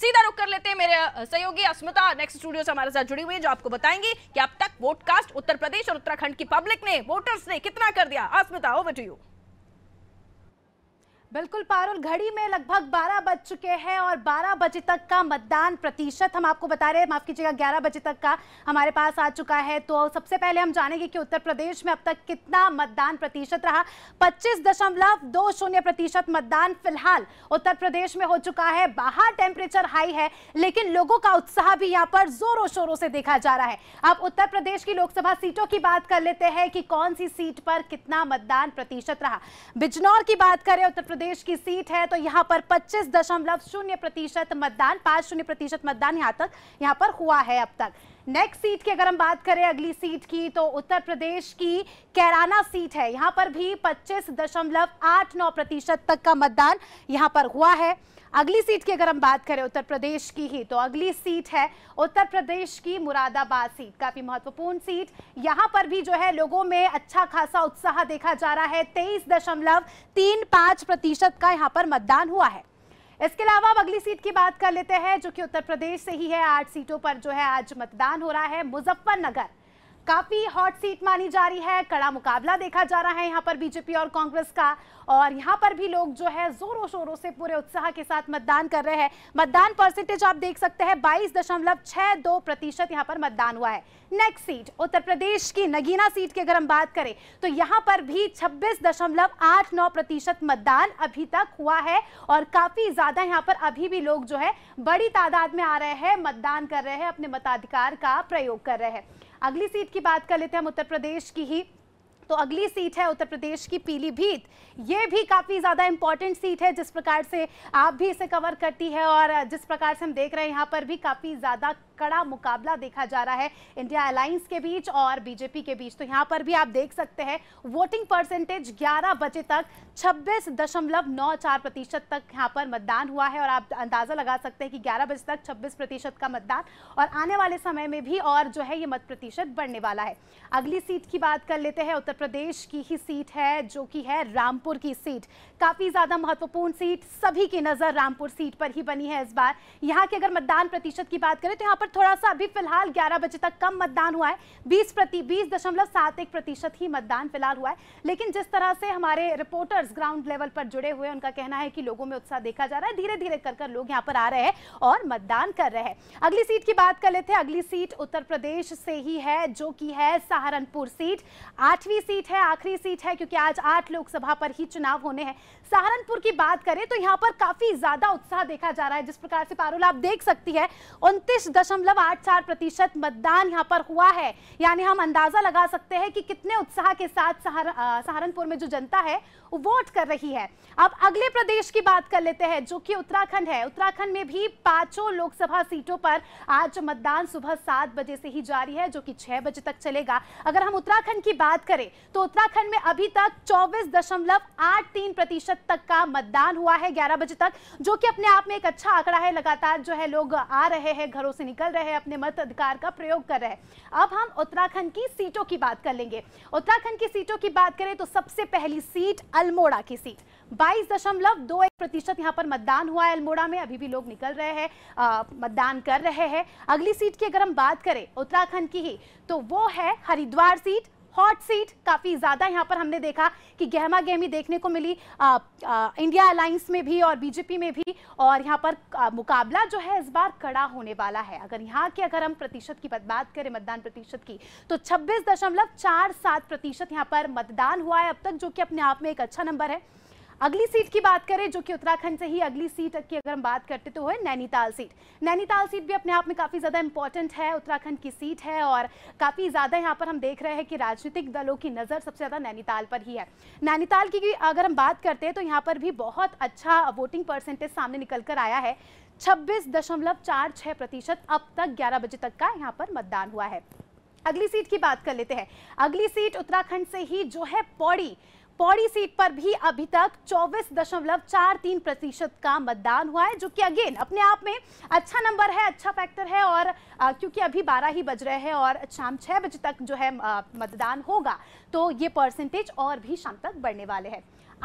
सीधा रुक कर लेते हैं मेरे सहयोगी अस्मिता नेक्स्ट स्टूडियो से हमारे साथ जुड़ी हुई है जो आपको बताएंगी कि अब तक वोटकास्ट उत्तर प्रदेश और उत्तराखंड की पब्लिक ने वोटर्स ने कितना कर दिया अस्मिता ओवर टू यू बिल्कुल पारुल घड़ी में लगभग 12 बज चुके हैं और 12 बजे तक का मतदान प्रतिशत हम आपको बता रहे हैं माफ कीजिएगा 11 बजे तक का हमारे पास आ चुका है तो सबसे पहले हम जानेंगे कि उत्तर प्रदेश में अब तक कितना मतदान प्रतिशत रहा पच्चीस दशमलव दो शून्य प्रतिशत मतदान फिलहाल उत्तर प्रदेश में हो चुका है बाहर टेम्परेचर हाई है लेकिन लोगों का उत्साह भी यहाँ पर जोरों शोरों से देखा जा रहा है अब उत्तर प्रदेश की लोकसभा सीटों की बात कर लेते हैं कि कौन सी सीट पर कितना मतदान प्रतिशत रहा बिजनौर की बात करें उत्तर प्रदेश की सीट है तो यहाँ पर पच्चीस दशमलव शून्य प्रतिशत मतदान पांच शून्य प्रतिशत मतदान यहाँ तक यहाँ पर हुआ है अब तक नेक्स्ट सीट की अगर हम बात करें अगली सीट की तो उत्तर प्रदेश की कैराना सीट है यहाँ पर भी पच्चीस दशमलव आठ नौ प्रतिशत तक का मतदान यहाँ पर हुआ है अगली सीट की अगर हम बात करें उत्तर प्रदेश की ही तो अगली सीट है उत्तर प्रदेश की मुरादाबाद सीट काफी महत्वपूर्ण सीट यहां पर भी जो है लोगों में अच्छा खासा उत्साह देखा जा रहा है तेईस दशमलव तीन पांच प्रतिशत का यहाँ पर मतदान हुआ है इसके अलावा अब अगली सीट की बात कर लेते हैं जो कि उत्तर प्रदेश से ही है आठ सीटों पर जो है आज मतदान हो रहा है मुजफ्फरनगर काफी हॉट सीट मानी जा रही है कड़ा मुकाबला देखा जा रहा है यहाँ पर बीजेपी और कांग्रेस का और यहाँ पर भी लोग जो है जोरों शोरों से पूरे उत्साह के साथ मतदान कर रहे हैं मतदान परसेंटेज आप देख सकते हैं बाईस दशमलव छह दो प्रतिशत यहाँ पर मतदान हुआ है नेक्स्ट सीट उत्तर प्रदेश की नगीना सीट की अगर हम बात करें तो यहाँ पर भी छब्बीस दशमलव आठ नौ प्रतिशत मतदान अभी तक हुआ है और काफी ज्यादा यहाँ पर अभी भी लोग जो है बड़ी तादाद में आ रहे हैं मतदान कर रहे हैं अपने मताधिकार का प्रयोग कर रहे हैं अगली सीट की बात कर लेते हैं हम उत्तर प्रदेश की ही तो अगली सीट है उत्तर प्रदेश की पीलीभीत ये भी काफ़ी ज़्यादा इंपॉर्टेंट सीट है जिस प्रकार से आप भी इसे कवर करती है और जिस प्रकार से हम देख रहे हैं यहाँ पर भी काफ़ी ज़्यादा कड़ा मुकाबला देखा जा रहा है इंडिया अलायंस के बीच और बीजेपी के बीच तो यहां पर भी आप देख सकते हैं वोटिंग परसेंटेज 11 बजे तक 26.94 प्रतिशत तक यहां पर मतदान हुआ है और आप अंदाज़ा लगा सकते हैं कि ग्यारह बजे तक छब्बीस प्रतिशत का मतदान और आने वाले समय में भी और जो है ये मत प्रतिशत बढ़ने वाला है अगली सीट की बात कर लेते हैं उत्तर प्रदेश की ही सीट है जो कि है रामपुर की सीट काफ़ी ज़्यादा महत्वपूर्ण सीट सभी की नज़र रामपुर सीट पर ही बनी है इस बार यहाँ के अगर मतदान प्रतिशत की बात करें तो यहाँ पर पर थोड़ा सा अभी फिलहाल 11 बजे तक कम मतदान हुआ है 20 प्रति बीस दशमलव सात एक प्रतिशत ही मतदान फिलहाल हुआ है लेकिन जिस तरह से हमारे रिपोर्टर्स ग्राउंड लेवल पर जुड़े हुए उनका कहना है कि लोगों में उत्साह देखा जा रहा है धीरे धीरे कर कर लोग यहाँ पर आ रहे हैं और मतदान कर रहे हैं अगली सीट की बात कर लेते हैं अगली सीट उत्तर प्रदेश से ही है जो कि है सहारनपुर सीट आठवीं सीट है आखिरी सीट है क्योंकि आज आठ लोकसभा पर ही चुनाव होने हैं सहारनपुर की बात करें तो यहाँ पर काफी ज्यादा उत्साह देखा जा रहा है जिस प्रकार से पारोल आप देख सकती है उनतीस दशमलव मतलब आठ चार प्रतिशत मतदान यहाँ पर हुआ है यानी हम अंदाजा लगा सकते हैं कि कितने उत्साह के साथ सहारनपुर में जो जनता है वोट कर रही है अब अगले प्रदेश की बात कर लेते हैं जो कि उत्तराखंड है उत्तराखंड में भी पांचों लोकसभा सीटों पर आज मतदान सुबह सात बजे से ही जारी है जो कि छह बजे तक चलेगा अगर हम उत्तराखंड की बात करें तो उत्तराखंड में अभी तक चौबीस दशमलव आठ तीन प्रतिशत तक का मतदान हुआ है ग्यारह बजे तक जो कि अपने आप में एक अच्छा आंकड़ा है लगातार जो है लोग आ रहे हैं घरों से निकल निकल रहे हैं अपने मत अधिकार का प्रयोग कर रहे हैं अब हम उत्तराखंड की सीटों की बात कर लेंगे उत्तराखंड की सीटों की बात करें तो सबसे पहली सीट अल्मोड़ा की सीट बाईस दशमलव दो एक प्रतिशत यहाँ पर मतदान हुआ है अल्मोड़ा में अभी भी लोग निकल रहे हैं मतदान कर रहे हैं अगली सीट की अगर हम बात करें उत्तराखंड की ही तो वो है हरिद्वार सीट हॉट सीट काफ़ी ज़्यादा यहाँ पर हमने देखा कि गहमा गहमी देखने को मिली आ, आ, इंडिया अलाइंस में भी और बीजेपी में भी और यहाँ पर आ, मुकाबला जो है इस बार कड़ा होने वाला है अगर यहाँ की अगर हम प्रतिशत की बात करें मतदान प्रतिशत की तो छब्बीस दशमलव चार सात प्रतिशत यहाँ पर मतदान हुआ है अब तक जो कि अपने आप में एक अच्छा नंबर है अगली सीट की बात करें जो कि उत्तराखंड से ही अगली सीट की अगर हम बात करते तो है नैनीताल सीट नैनीताल सीट भी अपने आप में काफ़ी ज़्यादा इंपॉर्टेंट है उत्तराखंड की सीट है और काफ़ी ज़्यादा यहाँ पर हम देख रहे हैं कि राजनीतिक दलों की नज़र सबसे ज़्यादा नैनीताल पर ही है नैनीताल की अगर हम बात करते हैं तो यहाँ पर भी बहुत अच्छा वोटिंग परसेंटेज सामने निकल कर आया है छब्बीस दशमलव चार छह प्रतिशत अब तक ग्यारह बजे तक का यहाँ पर मतदान हुआ है अगली सीट की बात कर लेते हैं अगली सीट उत्तराखंड से ही जो है पौड़ी पौड़ी सीट पर भी अभी तक तीन प्रतिशत का मतदान हुआ है जो कि अगेन अपने आप में अच्छा नंबर है अच्छा फैक्टर है और आ, क्योंकि अभी 12 ही बज रहे हैं और शाम छह बजे तक जो है आ, मतदान होगा तो ये परसेंटेज और भी शाम तक बढ़ने वाले हैं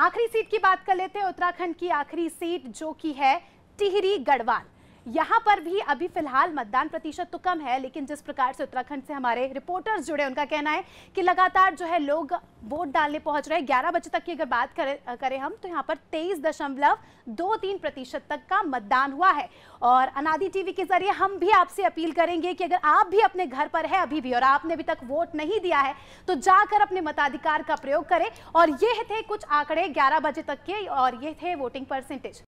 आखिरी सीट की बात कर लेते हैं उत्तराखंड की आखिरी सीट जो कि है टिहरी गढ़वाल यहाँ पर भी अभी फिलहाल मतदान प्रतिशत तो कम है लेकिन जिस प्रकार से उत्तराखंड से हमारे रिपोर्टर्स जुड़े उनका कहना है कि लगातार जो है लोग वोट डालने पहुंच रहे हैं ग्यारह बजे तक की अगर बात करें करें हम तो यहाँ पर तेईस दशमलव दो तीन प्रतिशत तक का मतदान हुआ है और अनादि टीवी के जरिए हम भी आपसे अपील करेंगे कि अगर आप भी अपने घर पर है अभी भी और आपने अभी तक वोट नहीं दिया है तो जाकर अपने मताधिकार का प्रयोग करें और ये थे कुछ आंकड़े ग्यारह बजे तक के और ये थे वोटिंग परसेंटेज